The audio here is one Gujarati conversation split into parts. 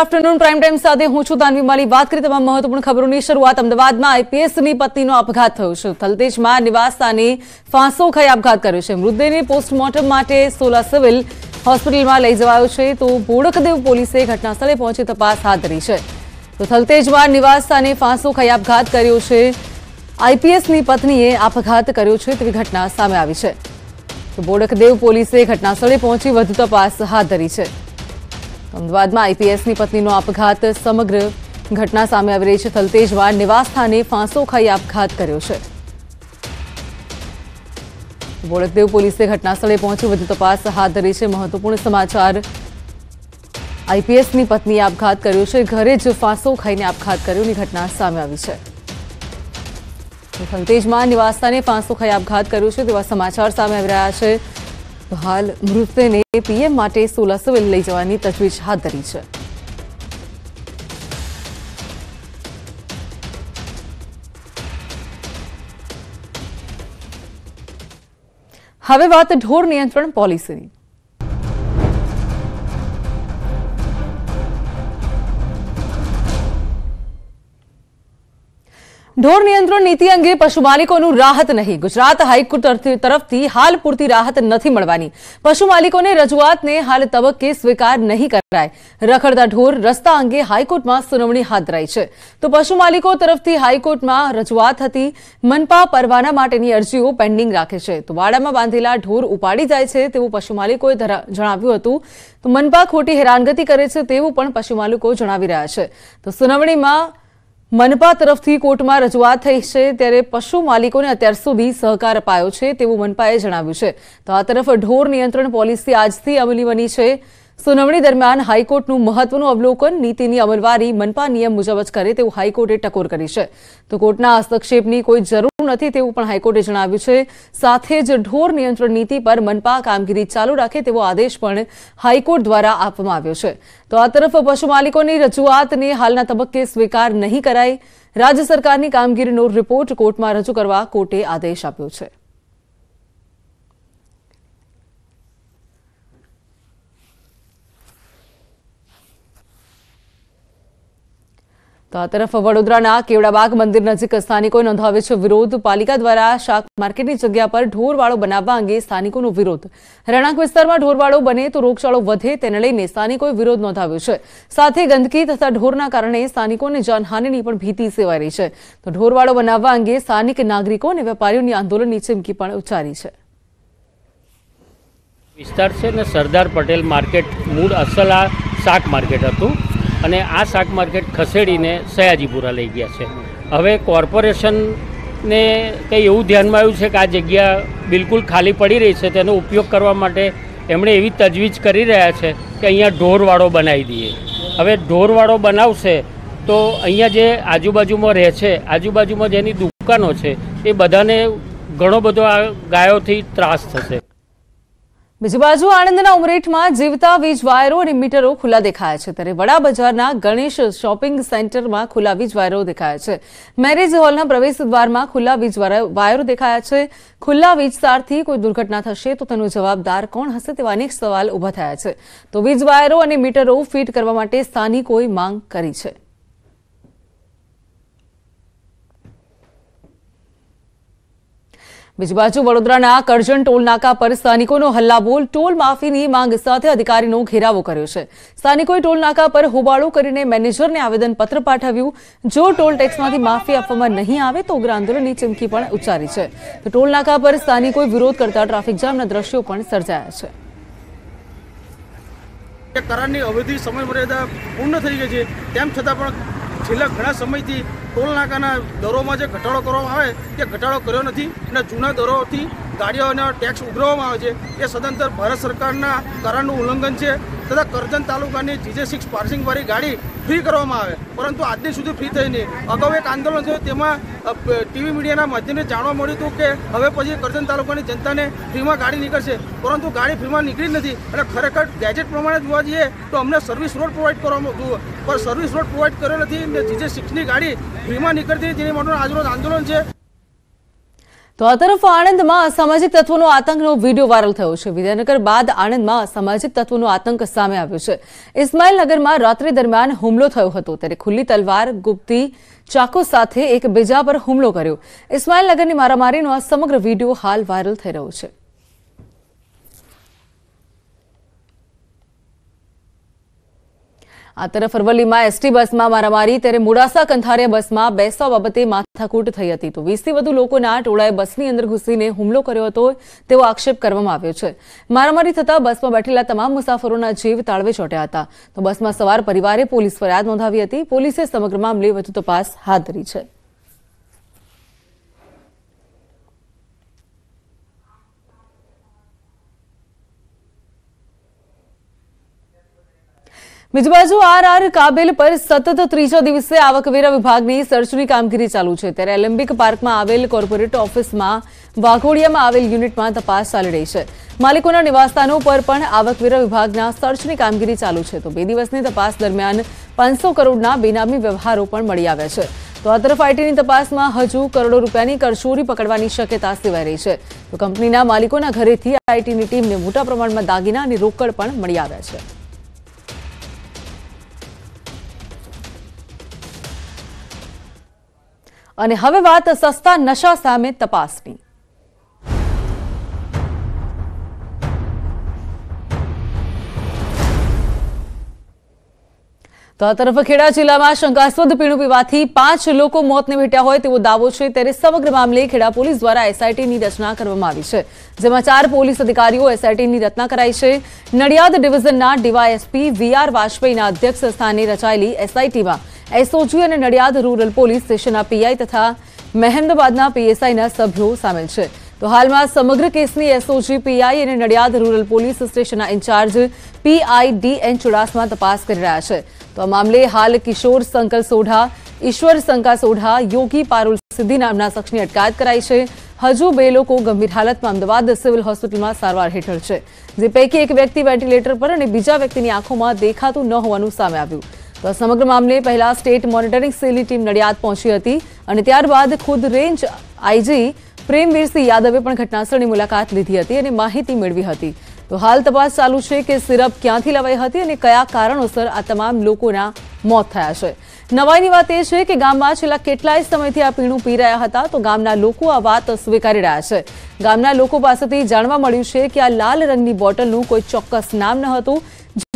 આફ્ટરનૂન પ્રાઇમ ટાઈમ સાથે હું છું દાનવી માલી વાત કરી તમામ મહત્વપૂર્ણ ખબરોની શરૂઆત અમદાવાદમાં આઈપીએસની પત્નીનો આપઘાત થયો છે થલતેજમાં નિવાસસ્થાને ફાંસો ખાઈ આપઘાત કર્યો છે મૃતદેહને પોસ્ટમોર્ટમ માટે સોલા સિવિલ હોસ્પિટલમાં લઈ જવાયો છે તો બોડકદેવ પોલીસે ઘટનાસ્થળે પહોંચી તપાસ હાથ ધરી છે તો થલતેજમાં નિવાસસ્થાને ફાંસો ખાઈ આપઘાત કર્યો છે આઈપીએસની પત્નીએ આપઘાત કર્યો છે તેવી ઘટના સામે આવી છે તો બોડકદેવ પોલીસે ઘટનાસ્થળે પહોંચી વધુ તપાસ હાથ ધરી છે અમદાવાદમાં આઈપીએસની પત્નીનો આપઘાત સમગ્ર ઘટના સામે આવી રહી છે તલતેજમાં નિવાસસ્થાને ફાંસો ખાઈ આપઘાત કર્યો છે બોડકદેવ પોલીસે ઘટનાસ્થળે પહોંચી વધુ તપાસ હાથ ધરી છે મહત્વપૂર્ણ સમાચાર આઈપીએસની પત્નીએ આપઘાત કર્યો છે ઘરે જ ફાંસો ખાઈને આપઘાત કર્યોની ઘટના સામે આવી છે તલતેજમાં નિવાસસ્થાને ફાંસો ખાઈ આપઘાત કર્યો છે તેવા સમાચાર સામે આવી રહ્યા છે તો હાલ મૃતદેહને પીએમ માટે સોલા સિવિલ લઈ જવાની તજવીજ હાથ ધરી છે હવે વાત ઢોર નિયંત્રણ પોલિસીની ઢોર નિયંત્રણ નીતિ અંગે પશુ માલિકોનું રાહત નહીં ગુજરાત હાઈકોર્ટ તરફથી હાલ પૂરતી રાહત નથી મળવાની પશુ માલિકોને રજૂઆતને હાલ તબક્કે સ્વીકાર નહીં કરાય રખડતા ઢોર રસ્તા અંગે હાઈકોર્ટમાં સુનાવણી હાથ ધરાઈ છે તો પશુ માલિકો તરફથી હાઈકોર્ટમાં રજૂઆત હતી મનપા પરવાના માટેની અરજીઓ પેન્ડિંગ રાખે છે તો વાડામાં બાંધેલા ઢોર ઉપાડી જાય છે તેવું પશુ માલિકોએ જણાવ્યું હતું તો મનપા ખોટી હેરાનગતિ કરે છે તેવું પણ પશુ માલિકો જણાવી રહ્યા છે તો સુનાવણીમાં મનપા તરફથી કોર્ટમાં રજૂઆત થઈ છે ત્યારે પશુ માલિકોને અત્યાર સુધી સહકાર અપાયો છે તેવું મનપાએ જણાવ્યું છે તો આ તરફ ઢોર નિયંત્રણ પોલિસી આજથી અમલી બની છે સુનાવણી દરમિયાન હાઈકોર્ટનું મહત્વનું અવલોકન નીતિની અમલવારી મનપા નિયમ મુજબ જ કરે તેવું હાઈકોર્ટે ટકોર કરી છે તો કોર્ટના હસ્તક્ષેપની કોઈ જરૂર નથી તેવું પણ હાઈકોર્ટે જણાવ્યું છે સાથે જ ઢોર નિયંત્રણ નીતિ પર મનપા કામગીરી ચાલુ રાખે તેવો આદેશ પણ હાઈકોર્ટ દ્વારા આપવામાં આવ્યો છે તો આ તરફ પશુ માલિકોની રજૂઆતને હાલના તબક્કે સ્વીકાર નહીં કરાય રાજ્ય સરકારની કામગીરીનો રિપોર્ટ કોર્ટમાં રજૂ કરવા કોર્ટે આદેશ આપ્યો છે તો આ તરફ વડોદરાના કેવડાબાગ મંદિર નજીક સ્થાનિકોએ નોંધાવ્યો છે વિરોધ પાલિકા દ્વારા શાક માર્કેટની જગ્યા પર ઢોરવાળો બનાવવા અંગે સ્થાનિકોનો વિરોધ રહેણાંક વિસ્તારમાં ઢોરવાળો બને તો રોગચાળો વધે તેને લઈને સ્થાનિકોએ વિરોધ નોંધાવ્યો છે સાથે ગંદકી તથા ઢોરના કારણે સ્થાનિકોને જાનહાનિની પણ ભીતિ સેવાઈ રહી છે તો ઢોરવાળો બનાવવા અંગે સ્થાનિક નાગરિકો અને વેપારીઓની આંદોલનની ચીમકી પણ ઉચ્ચારી છે વિસ્તાર છે ને સરદાર પટેલ માર્કેટ મૂળ અસલ આ શાક માર્કેટ હતું અને આ શાક માર્કેટ ખસેડીને સયાજીપુરા લઈ ગયા છે હવે કોર્પોરેશનને કંઈ એવું ધ્યાનમાં આવ્યું છે કે આ જગ્યા બિલકુલ ખાલી પડી રહી છે તેનો ઉપયોગ કરવા માટે એમણે એવી તજવીજ કરી રહ્યા છે કે અહીંયા ઢોરવાળો બનાવી દઈએ હવે ઢોરવાળો બનાવશે તો અહીંયા જે આજુબાજુમાં રહે છે આજુબાજુમાં જેની દુકાનો છે એ બધાને ઘણો બધો આ ગાયોથી ત્રાસ થશે બીજી બાજુ આણંદના ઉમરેઠમાં જીવતા વીજ વાયરો અને મીટરો ખુલ્લા દેખાયા છે ત્યારે વડા બજારના ગણેશ શોપિંગ સેન્ટરમાં ખુલ્લા વીજ વાયરો દેખાયા છે મેરેજ હોલના પ્રવેશ દ્વારમાં ખુલ્લા વીજ વાયરો દેખાયા છે ખુલ્લા વીજ તારથી કોઈ દુર્ઘટના થશે તો તેનો જવાબદાર કોણ હશે તેવા અનેક સવાલ ઉભા થયા છે તો વીજ વાયરો અને મીટરો ફિટ કરવા માટે સ્થાનિકોએ માંગ કરી છે બીજી બાજુ વડોદરાના કરજણ ટોલ નાકા પર સ્થાનિકોનો હલ્લાબોલ ટોલ માફીની માંગ સાથે અધિકારીનો ઘેરાવો કર્યો છે સ્થાનિકોએ ટોલ નાકા પર હોબાળો કરીને મેનેજરને આવેદનપત્ર પાઠવ્યું જો ટોલ ટેક્સમાંથી માફી આપવામાં નહીં આવે તો ઉગ્ર આંદોલનની ચીમકી પણ ઉચ્ચારી છે તો ટોલ નાકા પર સ્થાનિકોએ વિરોધ કરતા ટ્રાફિક જામના દ્રશ્યો પણ સર્જાયા છે કરારની અવધિ સમય મર્યાદા પૂર્ણ થઈ ગઈ છે તેમ છતાં પણ છેલ્લા ઘણા સમયથી ટોલ નાકાના દરોમાં જે ઘટાડો કરવામાં આવે તે ઘટાડો કર્યો નથી અને જૂના દરોથી ગાડીઓના ટેક્સ ઉઘરાવવામાં આવે છે એ સદંતર ભારત સરકારના કરારનું ઉલ્લંઘન છે તથા કરજણ તાલુકાની જીજે સિક્સ પાર્સિંગવાળી ગાડી ફ્રી કરવામાં આવે પરંતુ આજની સુધી ફ્રી થઈ નહીં અગાઉ એક આંદોલન થયું તેમાં ટીવી મીડિયાના માધ્યમે જાણવા મળ્યું હતું કે હવે પછી કરજણ તાલુકાની જનતાને ફ્રીમાં ગાડી નીકળશે પરંતુ ગાડી ફ્રીમાં નીકળી નથી અને ખરેખર ગેજેટ પ્રમાણે જોવા જઈએ તો અમને સર્વિસ રોડ પ્રોવાઈડ કરવામાં હતું પણ સર્વિસ રોડ પ્રોવાઈડ કર્યો નથી ને જીજે સિક્સની ગાડી ફ્રીમાં નીકળતી તેની માટે આજરોજ આંદોલન છે તો આ તરફ આણંદમાં અસામાજિક તત્વોનો આતંકનો વિડીયો વાયરલ થયો છે વિદ્યાનગર બાદ આણંદમાં અસામાજિક તત્વોનો આતંક સામે આવ્યો છે ઇસ્માઇલનગરમાં રાત્રિ દરમિયાન હુમલો થયો હતો ત્યારે ખુલ્લી તલવાર ગુપ્તી ચાકુ સાથે એકબીજા પર હુમલો કર્યો ઇસ્માઇલનગરની મારામારીનો આ સમગ્ર વિડીયો હાલ વાયરલ થઈ રહ્યો છે આ તરફ અરવલ્લીમાં એસટી બસમાં મારામારી ત્યારે મોડાસા કંથારિયા બસમાં બેસવા બાબતે માથાકૂટ થઈ હતી તો વીસથી વધુ લોકોના ટોળાએ બસની અંદર ઘૂસીને હુમલો કર્યો હતો તેવો આક્ષેપ કરવામાં આવ્યો છે મારામારી થતાં બસમાં બેઠેલા તમામ મુસાફરોના જીવ તાળવે ચોટ્યા હતા તો બસમાં સવાર પરિવારે પોલીસ ફરિયાદ નોંધાવી હતી પોલીસે સમગ્ર મામલે વધુ તપાસ હાથ ધરી છે બીજી બાજુ આર આર કાબેલ પર સતત ત્રીજા દિવસે આવકવેરા વિભાગની સર્ચની કામગીરી ચાલુ છે ત્યારે એલેમ્બિક પાર્કમાં આવેલ કોર્પોરેટ ઓફિસમાં વાઘોડિયામાં આવેલ યુનિટમાં તપાસ ચાલી રહી છે માલિકોના નિવાસસ્થાનો પર પણ આવકવેરા વિભાગના સર્ચની કામગીરી ચાલુ છે તો બે દિવસની તપાસ દરમિયાન પાંચસો કરોડના બેનામી વ્યવહારો પણ મળી આવ્યા છે તો આ તરફ આઈટીની તપાસમાં હજુ કરોડો રૂપિયાની કરચોરી પકડવાની શક્યતા સેવાઈ રહી છે તો કંપનીના માલિકોના ઘરેથી આઈટીની ટીમને મોટા પ્રમાણમાં દાગીના અને રોકડ પણ મળી આવ્યા છે અને હવે વાત સસ્તા નશા સામે તપાસની તો આ તરફ ખેડા જિલ્લામાં શંકાસ્પદ પીણું પીવાથી પાંચ લોકો મોતને ભેટ્યા હોય તેવો દાવો છે ત્યારે સમગ્ર મામલે ખેડા પોલીસ દ્વારા એસઆઈટીની રચના કરવામાં આવી છે જેમાં ચાર પોલીસ અધિકારીઓ એસઆઈટીની રચના કરાઈ છે નડિયાદ ડિવિઝનના ડીવાયએસપી વીઆર વાજપેયીના અધ્યક્ષ સ્થાને રચાયેલી એસઆઈટીમાં એસઓજી અને નડિયાદ રૂરલ પોલીસ સ્ટેશનના પીઆઈ તથા મહેમદાબાદના પીએસઆઈના સભ્યો સામેલ છે તો હાલમાં સમગ્ર કેસની એસઓજી પીઆઈ અને નડિયાદ રૂરલ પોલીસ સ્ટેશનના ઇન્ચાર્જ પીઆઈડીએન ડીએન ચુડાસમા તપાસ કરી રહ્યા છે તો આ મામલે હાલ કિશોર સંકલ સોઢા ઈશ્વર સંકા સોઢા યોગી પારુલ સિદ્ધિ નામના શખ્સની અટકાયત કરાઈ છે હજુ બે લોકો ગંભીર હાલતમાં અમદાવાદ સિવિલ હોસ્પિટલમાં સારવાર હેઠળ છે જે પૈકી એક વ્યક્તિ વેન્ટિલેટર પર અને બીજા વ્યક્તિની આંખોમાં દેખાતું ન હોવાનું સામે આવ્યું તો સમગ્ર મામલે પહેલા સ્ટેટ મોનિટરિંગ સેલની ટીમ નડિયાદ પહોંચી હતી અને ત્યારબાદ ખુદ રેન્જ આઈજી પ્રેમવીરસિંહ યાદવે પણ ઘટનાસ્થળની મુલાકાત લીધી હતી અને માહિતી મેળવી હતી તો હાલ તપાસ ચાલુ છે કે સિરપ ક્યાંથી લવાઈ હતી અને કયા કારણોસર આ તમામ લોકોના મોત થયા છે નવાઈની વાત એ છે કે ગામમાં છેલ્લા કેટલાય સમયથી આ પીણું પી રહ્યા હતા તો ગામના લોકો આ વાત સ્વીકારી રહ્યા છે ગામના લોકો પાસેથી જાણવા મળ્યું છે કે આ લાલ રંગની બોટલનું કોઈ ચોક્કસ નામ ન હતું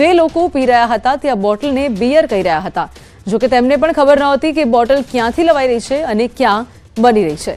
જે લોકો પી રહ્યા હતા તે આ બોટલને બિયર કહી રહ્યા હતા જોકે તેમને પણ ખબર નહોતી કે બોટલ ક્યાંથી લવાઈ રહી છે અને ક્યાં બની રહી છે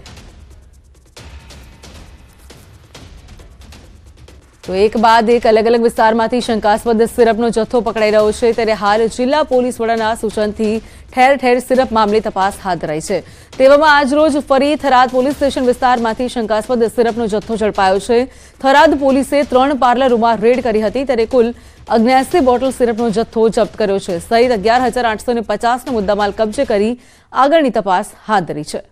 તો એક બાદ એક અલગ અલગ વિસ્તારમાંથી શંકાસ્પદ સિરપનો જથ્થો પકડાઈ રહ્યો છે ત્યારે હાલ જિલ્લા પોલીસ વડાના સૂચનથી ઠેર ઠેર સિરપ મામલે તપાસ હાથ ધરાઈ છે તેવામાં આજરોજ ફરી થરાદ પોલીસ સ્ટેશન વિસ્તારમાંથી શંકાસ્પદ સિરપનો જથ્થો ઝડપાયો છે થરાદ પોલીસે ત્રણ પાર્લર પાર્લરોમાં રેડ કરી હતી ત્યારે કુલ અગ્યાસી બોટલ સિરપનો જથ્થો જપ્ત કર્યો છે સહિત અગિયાર હજાર આઠસો ને પચાસનો મુદ્દામાલ કબજે કરી આગળની તપાસ હાથ ધરી છે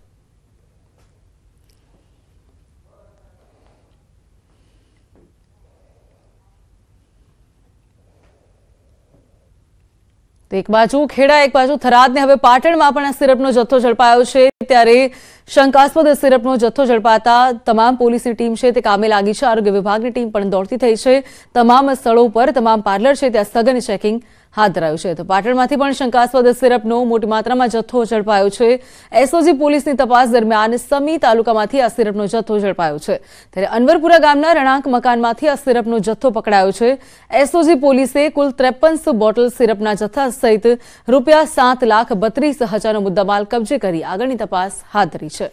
તો એક બાજુ ખેડા એક બાજુ ને હવે પાટણમાં પણ આ સિરપનો જથ્થો ઝડપાયો છે ત્યારે શંકાસ્પદ સિરપનો જથ્થો ઝડપાતા તમામ પોલીસની ટીમ છે તે કામે લાગી છે આરોગ્ય વિભાગની ટીમ પણ દોડતી થઈ છે તમામ સ્થળો પર તમામ પાર્લર છે ત્યાં સઘન ચેકિંગ હાથ ધરાયું છે તો પાટણમાંથી પણ શંકાસ્પદ સિરપનો મોટી માત્રામાં જથ્થો ઝડપાયો છે એસઓજી પોલીસની તપાસ દરમિયાન સમી તાલુકામાંથી આ સિરપનો જથ્થો ઝડપાયો છે ત્યારે અનવરપુરા ગામના રણાંક મકાનમાંથી આ સિરપનો જથ્થો પકડાયો છે એસઓજી પોલીસે કુલ ત્રેપનસો બોટલ સિરપના જથ્થા સહિત રૂપિયા સાત લાખ બત્રીસ હજારનો મુદ્દામાલ કબજે કરી આગળની તપાસ હાથ ધરી છે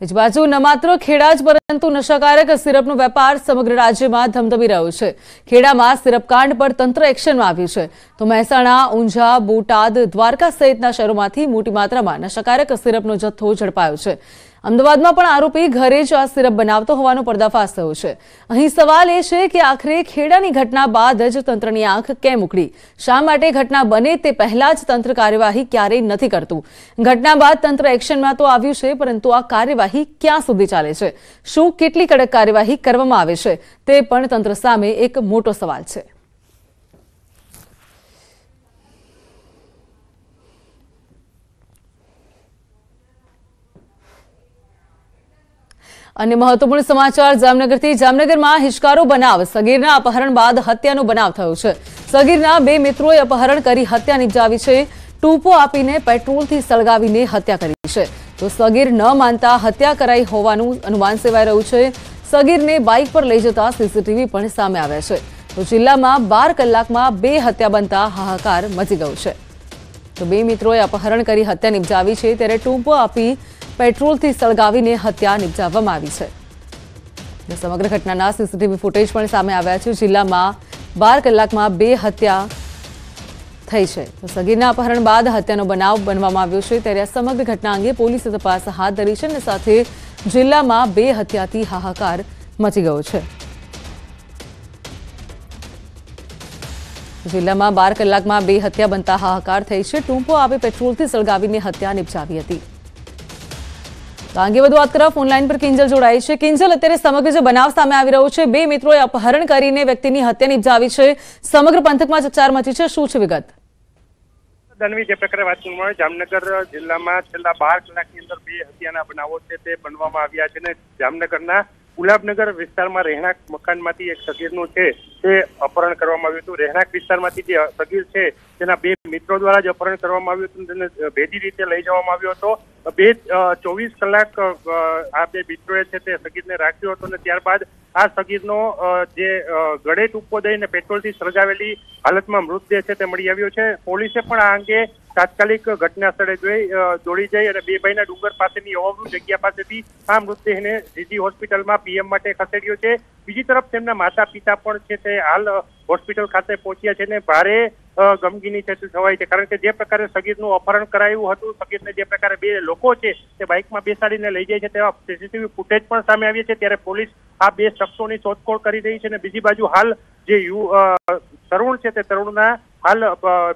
બીજી બાજુ ન માત્ર ખેડા જ પરંતુ નશાકારક સિરપનો વેપાર સમગ્ર રાજ્યમાં ધમધમી રહ્યો છે ખેડામાં સિરપકાંડ પર તંત્ર એક્શનમાં આવ્યું છે તો મહેસાણા ઊંઝા બોટાદ દ્વારકા સહિતના શહેરોમાંથી મોટી માત્રામાં નશાકારક સિરપનો જથ્થો ઝડપાયો છે અમદાવાદમાં પણ આરોપી ઘરે જ આ સિરપ બનાવતો હોવાનો પર્દાફાશ થયો છે અહીં સવાલ એ છે કે આખરે ખેડાની ઘટના બાદ જ તંત્રની આંખ કેમ ઉકળી શા માટે ઘટના બને તે પહેલા જ તંત્ર કાર્યવાહી ક્યારેય નથી કરતું ઘટના બાદ તંત્ર એક્શનમાં તો આવ્યું છે પરંતુ આ કાર્યવાહી ક્યાં સુધી ચાલે છે શું કેટલી કડક કાર્યવાહી કરવામાં આવે છે તે પણ તંત્ર સામે એક મોટો સવાલ છે અને મહત્વપૂર્ણ સમાચાર જામનગરથી જામનગરમાં હિશ્કારો બનાવ સગીરના અપહરણ બાદ હત્યાનો બનાવ થયો છે સગીરના બે મિત્રોએ અપહરણ કરી હત્યા નિપજાવી છે ટૂંપો આપીને પેટ્રોલથી સળગાવીને હત્યા કરી છે તો સગીર ન માનતા હત્યા કરાઈ હોવાનું અનુમાન સેવાઈ રહ્યું છે સગીરને બાઇક પર લઈ જતા સીસીટીવી પણ સામે આવ્યા છે તો જિલ્લામાં બાર કલાકમાં બે હત્યા બનતા હાહાકાર મચી ગયો છે તો બે મિત્રોએ અપહરણ કરી હત્યા નિપજાવી છે ત્યારે ટૂંપો આપી પેટ્રોલથી સળગાવીને હત્યા નિપજાવવામાં આવી છે સમગ્ર ઘટનાના સીસીટીવી ફૂટેજ પણ સામે આવ્યા છે જિલ્લામાં બાર કલાકમાં બે હત્યા થઈ છે સગીરના અપહરણ બાદ હત્યાનો બનાવ બનવામાં આવ્યો છે ત્યારે આ સમગ્ર ઘટના અંગે પોલીસે તપાસ હાથ ધરી છે અને સાથે જિલ્લામાં બે હત્યાથી હાહાકાર મચી ગયો છે જિલ્લામાં બાર કલાકમાં બે હત્યા બનતા હાહાકાર થઈ છે ટૂંપો આવે પેટ્રોલથી સળગાવીને હત્યા નિપજાવી હતી તો આગળ વધુ વાત તરફ ફોનલાઈન પર કિંજલ જોડાય છે કિંજલ અત્યારે સમગ્ર જે બનાવ સામે આવી રહ્યો છે બે મિત્રોએ અપહરણ કરીને વ્યક્તિની હત્યા નિપજાવી છે સમગ્ર પંથકમાં ચકચાર મચી છે શું છે વિગત દનવી જે પ્રકારે વાતચીત મળે જામનગર જિલ્લામાં છેલ્લા બાર કલાકની અંદર બે હત્યાના બનાવો છે તે બનવામાં આવ્યા છે ને જામનગરના ગુલાબનગર વિસ્તારમાં રહેણાંક મકાનમાંથી એક સગીરનું છે તે અપહરણ કરવામાં આવ્યું હતું રહેણાંક વિસ્તારમાંથી જે સગીર છે તેના બે મિત્રો દ્વારા જ અપહરણ કરવામાં આવ્યું હતું તેને ભેદી રીતે લઈ જવામાં આવ્યો હતો બે ચોવીસ કલાક આ બે મિત્રોએ છે તે સગીરને રાખ્યો હતો અને ત્યારબાદ આ સગીરનો જે ગળે ટૂંકો દઈને પેટ્રોલથી સળગાવેલી હાલતમાં મૃતદેહ છે તે મળી આવ્યો છે પોલીસે પણ આ અંગે તાત્કાલિક ઘટના સ્થળે જોઈ દોડી જઈ અને બે ભાઈના ડુંગર પાસેની ઓવરુ જગ્યા પાસેથી આ મૃતદેહને જીજી હોસ્પિટલમાં પીએમ માટે ખસેડ્યો છે બીજી તરફ તેમના માતા પિતા પણ છે તે હાલ હોસ્પિટલ ખાતે પહોંચ્યા છે ને ભારે ગમગીની છે તે છે કારણ કે જે પ્રકારે સગીરનું અપહરણ કરાયું હતું સગીરને જે પ્રકારે બે લોકો છે તે બાઇકમાં બેસાડીને લઈ જાય છે તેવા સીસીટીવી ફૂટેજ પણ સામે આવ્યા છે ત્યારે પોલીસ આ બે શખ્સોની શોધખોળ કરી રહી છે અને બીજી બાજુ હાલ જે યુ તરુણ છે તે તરુણના હાલ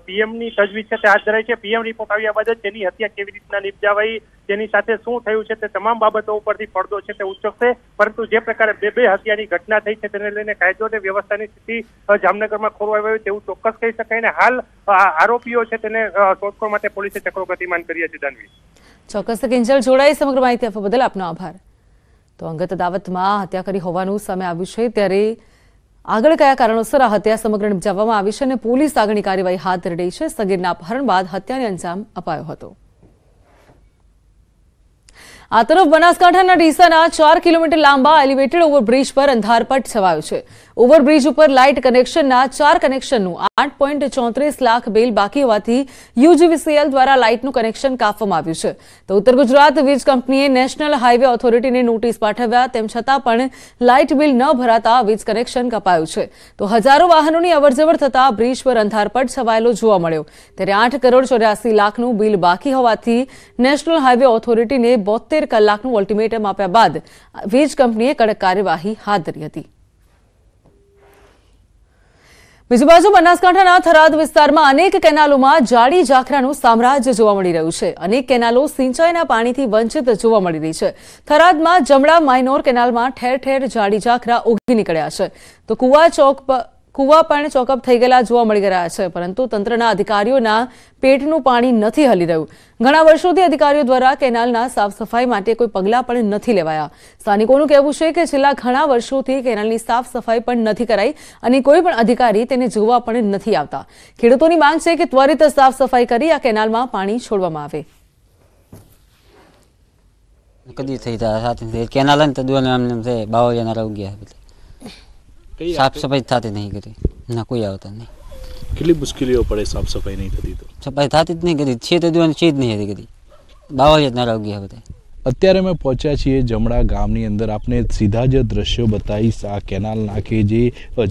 પીએમની તજવીજ છે તે હાથ ધરાઈ છે પીએમ રિપોર્ટ આવ્યા બાદ તેની હત્યા કેવી રીતના નિપજાવાઈ તેની સાથે શું થયું છે તે તમામ બાબતો ઉપરથી પડદો છે તે ઉચકશે પરંતુ જે પ્રકારે બે બે હત્યાની ઘટના થઈ છે તેને લઈને કાયદો અને વ્યવસ્થાની સ્થિતિ જામનગરમાં ખોરવાઈ હોય તેવું ચોક્કસ કહી શકાય ને હાલ આરોપીઓ છે તેને શોધખોળ માટે પોલીસે ચક્રો ગતિમાન કરી છે જાનવી ચોક્કસ કિંજલ જોડાઈ સમગ્ર માહિતી આપવા બદલ આપનો આભાર તો અંગત દાવતમાં હત્યા કરી હોવાનું સામે આવ્યું છે ત્યારે આગળ કયા કારણોસર આ હત્યા સમગ્ર નિપજાવવામાં આવી છે અને પોલીસ આગળની કાર્યવાહી હાથ ધરી રહી છે સગીરના અપહરણ બાદ હત્યાને અંજામ અપાયો હતો આ તરફ બનાસકાંઠાના ડીસાના ચાર કિલોમીટર લાંબા એલિવેટેડ ઓવરબ્રિજ પર અંધારપટ છવાયો છે ઓવરબ્રિજ ઉપર લાઇટ કનેક્શનના ચાર કનેક્શનનું આઠ પોઈન્ટ ચોત્રીસ લાખ બિલ બાકી હોવાથી યુજીવીસીએલ દ્વારા લાઇટનું કનેક્શન કાપવામાં આવ્યું છે તો ઉત્તર ગુજરાત વીજ કંપનીએ નેશનલ હાઇવે ઓથોરિટીને નોટિસ પાઠવ્યા તેમ છતાં પણ લાઇટ બિલ ન ભરાતા વીજ કનેક્શન કપાયું છે તો હજારો વાહનોની અવરજવર થતાં બ્રિજ પર અંધારપટ છવાયેલો જોવા મળ્યો ત્યારે આઠ કરોડ ચોર્યાસી લાખનું બિલ બાકી હોવાથી નેશનલ હાઇવે ઓથોરિટીને બોતેર તેર કલાકનું ઓલ્ટિમેટમ આપ્યા બાદ વીજ કંપનીએ કડક કાર્યવાહી હાથ ધરી હતી બીજી બાજુ બનાસકાંઠાના થરાદ વિસ્તારમાં અનેક કેનાલોમાં જાડી ઝાખરાનું સામ્રાજ્ય જોવા મળી રહ્યું છે અનેક કેનાલો સિંચાઈના પાણીથી વંચિત જોવા મળી રહી છે થરાદમાં જમણા માઇનોર કેનાલમાં ઠેર ઠેર જાડી ઝાખરા ઉગી નીકળ્યા છે તો કુવા ચોક પર કૂવા પણ ચોકઅપ થઈ ગયેલા જોવા મળી રહ્યા છે પરંતુ તંત્રના અધિકારીઓના પેટનું પાણી નથી હલી રહ્યું ઘણા વર્ષોથી અધિકારીઓ દ્વારા કેનાલના સાફ સફાઈ માટે કોઈ પગલાં પણ નથી લેવાયા સ્થાનિકોનું કહેવું છે કે છેલ્લા ઘણા વર્ષોથી કેનાલની સાફ સફાઈ પણ નથી કરાઈ અને કોઈ પણ અધિકારી તેને જોવા પણ નથી આવતા ખેડૂતોની માંગ છે કે ત્વરિત સાફ સફાઈ કરી આ કેનાલમાં પાણી છોડવામાં આવે કદી થઈ જાય કેનાલ ને તો રહી ગયા કઈ સાફ સફાઈ થતી નહીં કરી ના કોઈ આવતા નહીં કેટલી મુશ્કેલીઓ પડે સાફ સફાઈ નહીં થતી તો સફાઈ થતી જ નહીં કરી છે તે દિવસ છે જ નહીં હતી કરી બાવા જ ના રોગ્યા બધા અત્યારે અમે પહોંચ્યા છીએ જમણા ગામની અંદર આપને સીધા જ દ્રશ્યો બતાવીશ આ કેનાલ નાખે જે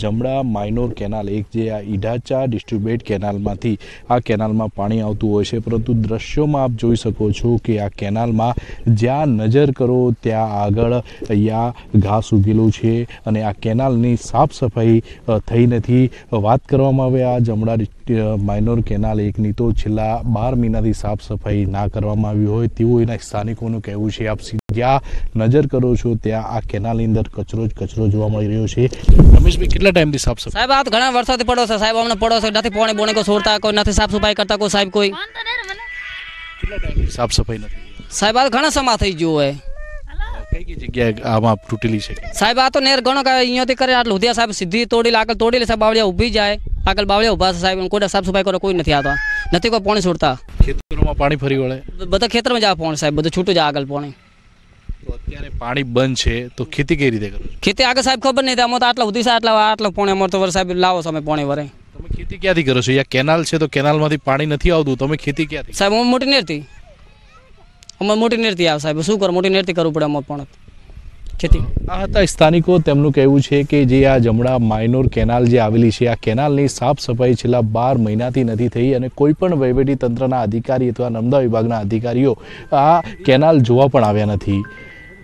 જમણા માઇનોર કેનાલ એક જે આ ઈઢાચા ડિસ્ટ્રીબ્યુટ કેનાલમાંથી આ કેનાલમાં પાણી આવતું હોય છે પરંતુ દ્રશ્યોમાં આપ જોઈ શકો છો કે આ કેનાલમાં જ્યાં નજર કરો ત્યાં આગળ યા ઘાસ ઉગેલું છે અને આ કેનાલની સાફ સફાઈ થઈ નથી વાત કરવામાં આવે આ જમણા માઇનોર કેનાલ એકની તો છેલ્લા બાર મહિનાથી સાફ સફાઈ ના કરવામાં આવી હોય તેવું એના સ્થાનિકોનું કહેવું છે આપ જ્યાં નજર કરો છો ત્યાં આ કેનાલની અંદર કચરો જ કચરો જોવા મળી રહ્યો છે રમેશભાઈ કેટલા ટાઈમથી સાફ સફાઈ સાહેબ આ ઘણા વર્ષોથી પડો છે સાહેબ અમને પડો છે નથી પોણે બોણે કોઈ છોડતા કોઈ નથી સાફ સફાઈ કરતા કોઈ સાહેબ કોઈ સાફ સફાઈ નથી સાહેબ આ ઘણા સમા થઈ ગયો હોય કઈ જગ્યાએ આમાં તૂટેલી છે સાહેબ આ તો નેર ઘણો કે અહીંયાથી કરે આટલું ઉધ્યા સાહેબ સીધી તોડી આગળ તોડી લે સાહેબ બાવળિયા ઊભી જાય આગળ બાવળિયા ઊભા સાહેબ કોઈ સાફ સફાઈ કરો કોઈ નથી આવતા નથી કોઈ પાણી છોડતા ખેતરોમાં પાણી ફરી વળે બધા ખેતરમાં જ આ સાહેબ બધું છૂટું જ આગળ પાણી અત્યારે પાણી બંધ છે તો ખેતી કઈ રીતે કરો ખેતી આગળ સાહેબ ખબર નહીં અમે તો આટલા સુધી આટલા આટલા પોણે અમારે સાહેબ લાવો છો પોણે વરે તમે ખેતી ક્યાંથી કરો છો યા કેનાલ છે તો કેનાલમાંથી પાણી નથી આવતું તમે ખેતી ક્યાંથી સાહેબ હું મોટી નથી અમારે મોટી નેરથી આવે સાહેબ શું કરો મોટી નેરથી કરવું પડે અમારે પણ ખેતી આ હતા સ્થાનિકો તેમનું કહેવું છે કે જે આ જમણા માઇનોર કેનાલ જે આવેલી છે આ કેનાલની સાફ સફાઈ છેલ્લા બાર મહિનાથી નથી થઈ અને કોઈ પણ વહીવટી તંત્રના અધિકારી અથવા નમદા વિભાગના અધિકારીઓ આ કેનાલ જોવા પણ આવ્યા નથી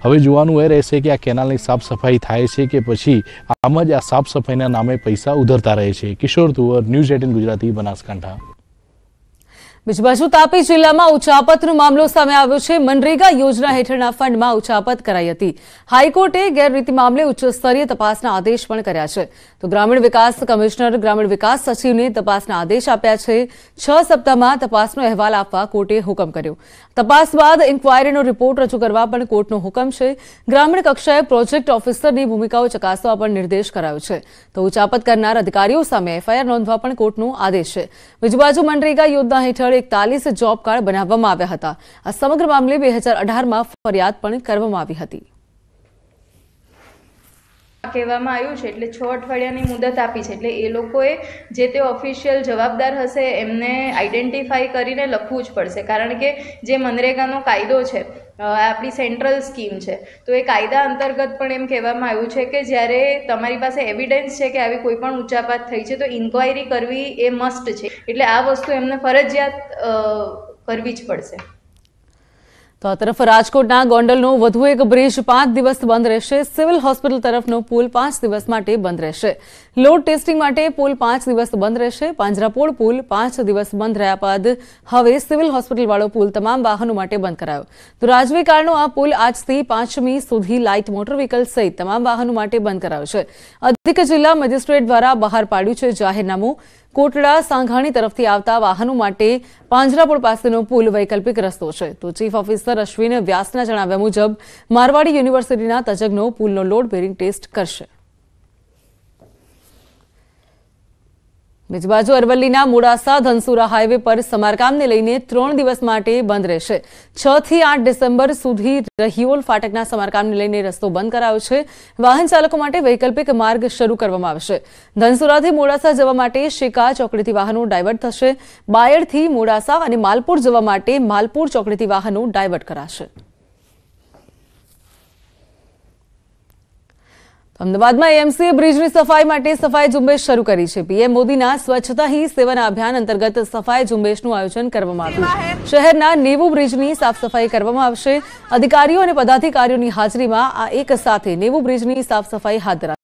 હવે જોવાનું એ રહેશે કે આ કેનાલની સાફ સફાઈ થાય છે કે પછી આમ જ આ સાફ સફાઈના નામે પૈસા ઉધરતા રહે છે કિશોર તુવર ન્યૂઝ એટીન ગુજરાતી બનાસકાંઠા બીજી બાજુ તાપી જિલ્લામાં ઉચાપતનો મામલો સામે આવ્યો છે મનરેગા યોજના હેઠળના ફંડમાં ઉચાપત કરાઈ હતી હાઈકોર્ટે ગેરરીતિ મામલે ઉચ્ચસ્તરીય તપાસના આદેશ પણ કર્યા છે તો ગ્રામીણ વિકાસ કમિશનર ગ્રામીણ વિકાસ સચિવને તપાસના આદેશ આપ્યા છે છ સપ્તાહમાં તપાસનો અહેવાલ આપવા કોર્ટે હુકમ કર્યો તપાસ બાદ ઇન્ક્વાયરીનો રિપોર્ટ રજૂ કરવા પણ કોર્ટનો હુકમ છે ગ્રામીણ કક્ષાએ પ્રોજેક્ટ ઓફિસરની ભૂમિકાઓ ચકાસવા પણ નિર્દેશ કરાયો છે તો ઉચાપત કરનાર અધિકારીઓ સામે એફઆઈઆર નોંધવા પણ કોર્ટનો આદેશ છે બીજી બાજુ મનરેગા યોજના હેઠળ એકતાલીસ જોબ કાર્ડ બનાવવામાં આવ્યા હતા આ સમગ્ર મામલે બે હજાર અઢારમાં ફરિયાદ પણ કરવામાં આવી હતી કહેવામાં આવ્યું છે એટલે છ અઠવાડિયાની મુદત આપી છે એટલે એ લોકોએ જે તે ઓફિશિયલ જવાબદાર હશે એમને આઈડેન્ટિફાઈ કરીને લખવું જ પડશે કારણ કે જે મનરેગાનો કાયદો છે આપણી સેન્ટ્રલ સ્કીમ છે તો એ કાયદા અંતર્ગત પણ એમ કહેવામાં આવ્યું છે કે જ્યારે તમારી પાસે એવિડન્સ છે કે આવી કોઈ પણ ઉચ્ચાપાત થઈ છે તો ઇન્ક્વાયરી કરવી એ મસ્ટ છે એટલે આ વસ્તુ એમને ફરજિયાત કરવી જ પડશે તો આ તરફ રાજકોટના ગોંડલનો વધુ એક બ્રિજ પાંચ દિવસ બંધ રહેશે સિવિલ હોસ્પિટલ તરફનો પુલ પાંચ દિવસ માટે બંધ રહેશે લોડ ટેસ્ટિંગ માટે પુલ પાંચ દિવસ બંધ રહેશે પાંજરાપોળ પુલ પાંચ દિવસ બંધ રહ્યા બાદ હવે સિવિલ હોસ્પિટલવાળો પુલ તમામ વાહનો માટે બંધ કરાયો તો રાજવી કાળનો આ પુલ આજથી પાંચમી સુધી લાઇટ મોટર વ્હીકલ સહિત તમામ વાહનો માટે બંધ કરાયો છે અધિક જિલ્લા મેજિસ્ટ્રેટ દ્વારા બહાર પાડ્યું છે જાહેરનામું કોટડા સાંઘાણી તરફથી આવતા વાહનો માટે પાંજરાપુર પાસેનો પુલ વૈકલ્પિક રસ્તો છે તો ચીફ ઓફિસર અશ્વિન વ્યાસના જણાવ્યા મુજબ મારવાડી યુનિવર્સિટીના તજજ્ઞો પુલનો લોડ બેરિંગ ટેસ્ટ કરશે બીજી બાજુ અરવલ્લીના મોડાસા ધનસુરા હાઈવે પર સમારકામને લઈને ત્રણ દિવસ માટે બંધ રહેશે છ થી આઠ ડિસેમ્બર સુધી રહીઓલ ફાટકના સમારકામને લઈને રસ્તો બંધ કરાયો છે વાહન ચાલકો માટે વૈકલ્પિક માર્ગ શરૂ કરવામાં આવશે ધનસુરાથી મોડાસા જવા માટે શિકા ચોકડીથી વાહનો ડાયવર્ટ થશે બાયડથી મોડાસા અને માલપુર જવા માટે માલપુર ચોકડીથી વાહનો ડાયવર્ટ કરાશે અમદાવાદમાં એએમસીએ બ્રિજની સફાઈ માટે સફાઈ ઝુંબેશ શરૂ કરી છે પીએમ મોદીના સ્વચ્છતા હી સેવન અભિયાન અંતર્ગત સફાઈ ઝુંબેશનું આયોજન કરવામાં આવ્યું શહેરના નેવું બ્રિજની સાફ સફાઈ કરવામાં આવશે અધિકારીઓ અને પદાધિકારીઓની હાજરીમાં આ એક સાથે નેવુ બ્રિજની સાફ સફાઈ હાથ ધરાશે